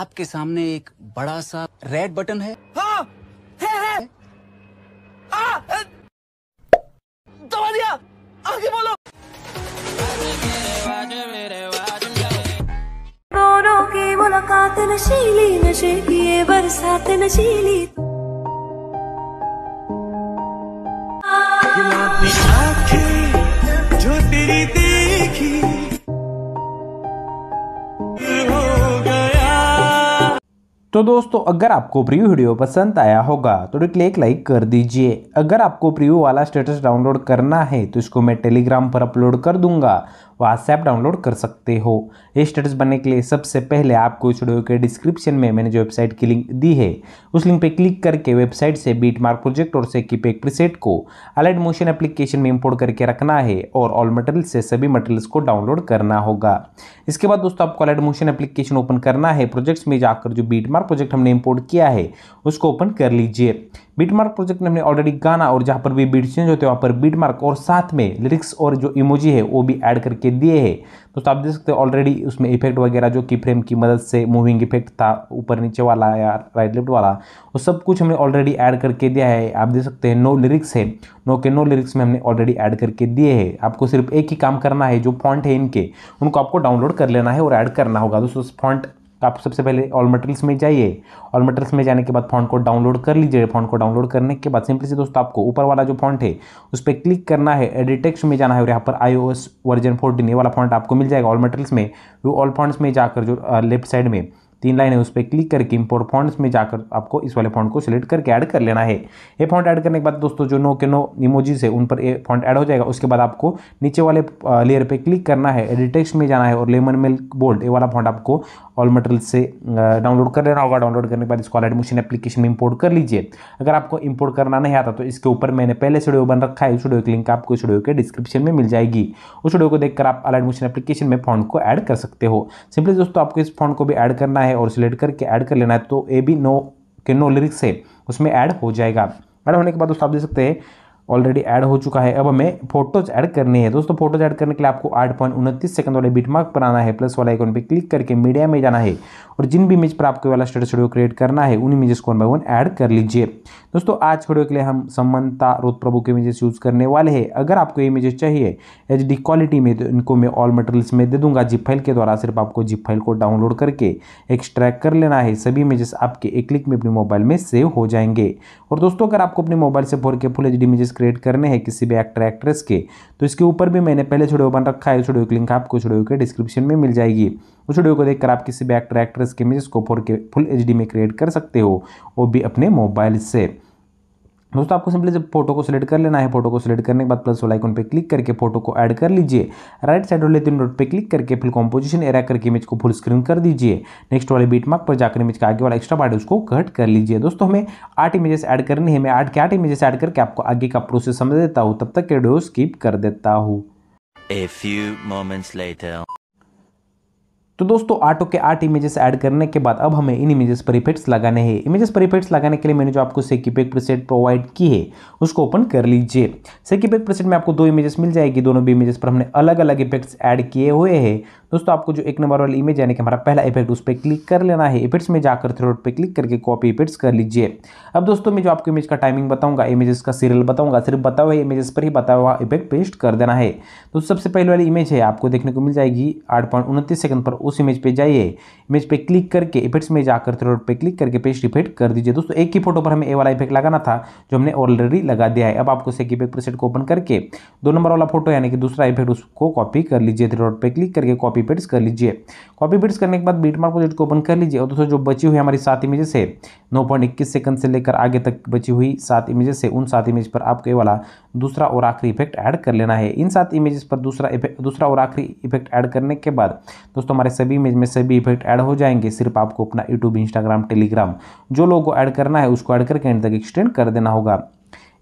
आपके सामने एक बड़ा सा रेड बटन है हाँ, दोनों की मुलाकात नशीली नशे की बरसात नशीली जो तेरी तो दोस्तों अगर आपको प्रीव्यू वीडियो पसंद आया होगा तो डिकले एक लाइक कर दीजिए अगर आपको प्रीव्यू वाला स्टेटस डाउनलोड करना है तो इसको मैं टेलीग्राम पर अपलोड कर दूंगा व्हाट्सएप डाउनलोड कर सकते हो ये स्टेटस बनने के लिए सबसे पहले आपको इस वीडियो के डिस्क्रिप्शन में मैंने जो वेबसाइट की लिंक दी है उस लिंक पर क्लिक करके वेबसाइट से बीट मार्क प्रोजेक्ट और से कीपेक प्रीसेट को अलाइड मोशन एप्लीकेशन में इम्पोर्ट करके रखना है और ऑल मटेरियल से सभी मटेरियल्स को डाउनलोड करना होगा इसके बाद दोस्तों आपको अलाइड मोशन एप्लीकेशन ओपन करना है प्रोजेक्ट्स में जाकर जो बीट मार्क प्रोजेक्ट हमने इम्पोर्ट किया है उसको ओपन कर लीजिए बीटमार्क प्रोजेक्ट ने हमने ऑलरेडी गाना और जहाँ पर भी बीट चेंज होते हैं वहाँ पर बीटमार्क और साथ में लिरिक्स और जो इमोजी है वो भी ऐड करके दिए हैं दोस्तों आप देख सकते हो ऑलरेडी उसमें इफेक्ट वगैरह जो कि फ्रेम की मदद से मूविंग इफेक्ट था ऊपर नीचे वाला या राइट लेफ्ट वाला वो सब कुछ हमने ऑलरेडी ऐड करके दिया है आप देख सकते हैं नो लिरिक्स है नो के नो लिरिक्स में हमने ऑलरेडी ऐड करके दिए है आपको सिर्फ एक ही काम करना है जो फॉन्ट है इनके उनको आपको डाउनलोड कर लेना है और ऐड करना होगा दोस्तों फॉन्ट तो आप सबसे पहले ऑल मटेरियल्स में जाइए ऑल मटेरियल्स में जाने के बाद फॉन्ट को डाउनलोड कर लीजिए फॉन्ट को डाउनलोड करने के बाद सिंपली से दोस्तों आपको ऊपर वाला जो फॉन्ट है उस पर क्लिक करना है एडिटेक्स में जाना है और यहाँ पर आई वर्जन फोर्टीन ये वाला फॉन्ट आपको मिल जाएगा ऑल मटेरियल्स में वो ऑल फॉन्ट्स में जाकर जो लेफ्ट uh, साइड में तीन लाइन है उस पर क्लिक करके इम्पोर्ट फॉन्ट्स में जाकर आपको इस वाले फॉन्ट को सिलेक्ट करके ऐड कर लेना है ये फॉन्ट ऐड करने के बाद दोस्तों जो नो के नो इमोजीज है उन पर ये फॉन्ट ऐड हो जाएगा उसके बाद आपको नीचे वाले लेयर पर क्लिक करना है एडिटेक्स में जाना है और लेमन मिल्क बोल्ट ये वाला फॉन्ट आपको ऑल मटेरियल से डाउनलोड कर लेना होगा डाउनलोड करने के बाद इसको ऑलरेडी मशीन एप्लीकेशन में इम्पोर्ट कर लीजिए अगर आपको इंपोर्ट करना नहीं आता तो इसके ऊपर मैंने पहले स्टूडियो बन रखा है उस की लिंक आपको इस के डिस्क्रिप्शन में मिल जाएगी उस स्टूडियो को देखकर आप ऑलरेडी मशीन एप्लीकेशन में फॉन्ट को ऐड कर सकते हो सिंपली दोस्तों आपको इस फॉन्ट को भी ऐड करना है है और सिलेक्ट करके ऐड कर लेना है तो ए बी नो के नो लिरिक्स से उसमें ऐड हो जाएगा ऐड होने के बाद दोस्तों आप देख सकते हैं ऑलरेडी ऐड हो चुका है अब हमें फोटोज ऐड करने हैं दोस्तों फोटोज ऐड करने के लिए आपको आठ पॉइंट उनतीस सेकंड वाले बीटमार्क पर आना है प्लस वाला आइकन पे क्लिक करके मीडिया में जाना है और जिन भी इमेज पर आपको वाला स्टेटस वीडियो क्रिएट करना है उन इमेजेस को वन बाई वन ऐड कर लीजिए दोस्तों आज वीडियो के लिए हम सम्मनता रोत प्रभु के इमेजेस यूज़ करने वाले हैं अगर आपको इमेजेस चाहिए एच डी क्वालिटी में तो इनको मैं ऑल मटेरियल्स में दे दूंगा जिप फाइल के द्वारा सिर्फ आपको जिप फाइल को डाउनलोड करके एक्सट्रैक्ट कर लेना है सभी इमेजेस आपके एक क्लिक में अपने मोबाइल में सेव हो जाएंगे और दोस्तों अगर आपको अपने मोबाइल से भोर के full H D images create करने हैं किसी भी एक्टर एक्ट्रेस के तो इसके ऊपर भी मैंने पहले छोड़े बन रखा है छोड़े की लिंक आपको छोड़े के डिस्क्रिप्शन में मिल जाएगी उस वीडियो को देखकर आप किसी भी एक्टर एक्ट्रेस के इमेजेस को फोर के फुल एच में क्रिएट कर सकते हो वो भी अपने मोबाइल से दोस्तों आपको सिंपली जब फोटो को सिलेक्ट कर लेना है फोटो को सिलेक्ट करने के बाद प्लस वाला आइकन पे क्लिक करके फोटो को ऐड कर लीजिए राइट साइड वाले तीन डॉट पे क्लिक करके फिर कॉम्पोजिशन एरा करके इमेज को फुल स्क्रीन कर दीजिए नेक्स्ट वाले बीट मार्क पर जाकर इमेज का आगे वाला एक्स्ट्रा पार्ट उसको कट कर लीजिए दोस्तों हमें आठ इमेजेस ऐड करनी है मैं आठ के आठ इमेजेस ऐड करके आपको आगे का प्रोसेस समझ देता हूँ तब तक के वीडियो स्किप कर देता हूँ तो दोस्तों आठों के आठ इमेजेस ऐड करने के बाद अब हमें इन इमेजेस पर इफेक्ट्स लगाने हैं इमेजेस पर इफेक्ट्स लगाने के लिए मैंने जो आपको सेकीपेक प्रसेट प्रोवाइड की है उसको ओपन कर लीजिए सेकीपेक प्रसेट में आपको दो इमेजेस मिल जाएगी दोनों भी इमेजेस पर हमने अलग अलग इफेक्ट्स ऐड किए हुए हैं दोस्तों आपको जो एक नंबर वाली इमेज यानी कि हमारा पहला इफेक्ट उस पर क्लिक कर लेना है इफेक्ट्स में जाकर थ्रोड पर क्लिक करके कॉपी इफेक्ट्स कर लीजिए अब दोस्तों मैं जो आपको इमेज का टाइमिंग बताऊंगा इमेजेस का सीरियल बताऊंगा सिर्फ बताओ हुए इमेजेस पर ही बताया हुआ इफेक्ट पेस्ट कर देना है तो सबसे पहले वाली इमेज है आपको देखने को मिल जाएगी आठ सेकंड पर उस इमेज पे जाइए इमेज पे क्लिक करके इफेक्ट्स में जाकर थ्रोड पे क्लिक करके पेस्ट इफेक्ट कर दीजिए दोस्तों एक ही फोटो पर हमें ए वाला इफेक्ट लगाना था जो हमने ऑलरेडी लगा दिया है अब आपको उसे इफेक्ट प्रसेट को ओपन करके दो नंबर वाला फोटो यानी कि दूसरा इफेक्ट उसको कॉपी कर लीजिए थ्रोड पे क्लिक करके कॉपी पेट्स कर लीजिए कॉपी पेट्स करने के बाद बीट मार्क प्रोजेक्ट को ओपन कर लीजिए और दोस्तों जो बची हुई हमारी सात इमेजेस है नौ सेकंड से लेकर आगे तक बची हुई सात इमेजेस है उन सात इमेज पर आपको ये वाला दूसरा और आखिरी इफेक्ट ऐड कर लेना है इन सात इमेजेस पर दूसरा इफेक्ट दूसरा और आखिरी इफेक्ट ऐड करने के बाद दोस्तों हमारे सभी इमेज में सभी इफेक्ट ऐड हो जाएंगे सिर्फ आपको अपना यूट्यूब इंस्टाग्राम टेलीग्राम जो लोगों को ऐड करना है उसको ऐड करके एंड तक एक्सटेंड कर देना होगा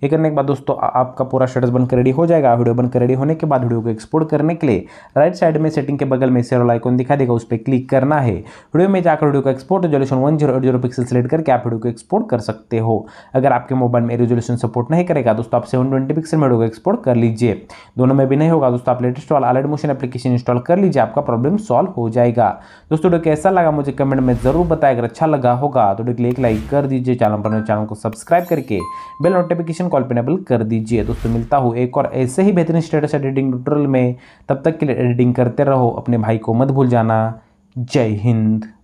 ये करने के बाद दोस्तों आपका पूरा स्टेटस बनकर रेडी हो जाएगा वीडियो बनकर रेडी होने के बाद वीडियो को एक्सपोर्ट करने के लिए राइट साइड में सेटिंग के बगल में सेरोल आइकॉन दिखा देगा उस पर क्लिक करना है वीडियो में जाकर वीडियो का export resolution one zero eight zero pixel select करके आप वीडियो को एक्सपोर्ट कर सकते हो अगर आपके मोबाइल में रेजोल्यूशन सपोर्ट नहीं करेगा दोस्तों आप सेवन ट्वेंटी पिक्सल में वीडियो को एक्सपोर्ट कर लीजिए दोनों में भी नहीं होगा दोस्तों आप लेटेस्ट वाला अलर्ट मोशन एप्लीकेशन इंस्टॉल कर लीजिए आपका प्रॉब्लम सॉल्व हो जाएगा दोस्तों वीडियो कैसा लगा मुझे कमेंट में जरूर बताया अगर अच्छा लगा होगा तो वीडियो एक लाइक कर दीजिए चैनल पर तो चैनल को सब्सक्राइब करके बेल नोटिफिकेशन कॉल पे कर दीजिए दोस्तों मिलता हूँ एक और ऐसे ही बेहतरीन स्टेटस एडिटिंग ट्यूटोरियल में तब तक के लिए एडिटिंग करते रहो अपने भाई को मत भूल जाना जय हिंद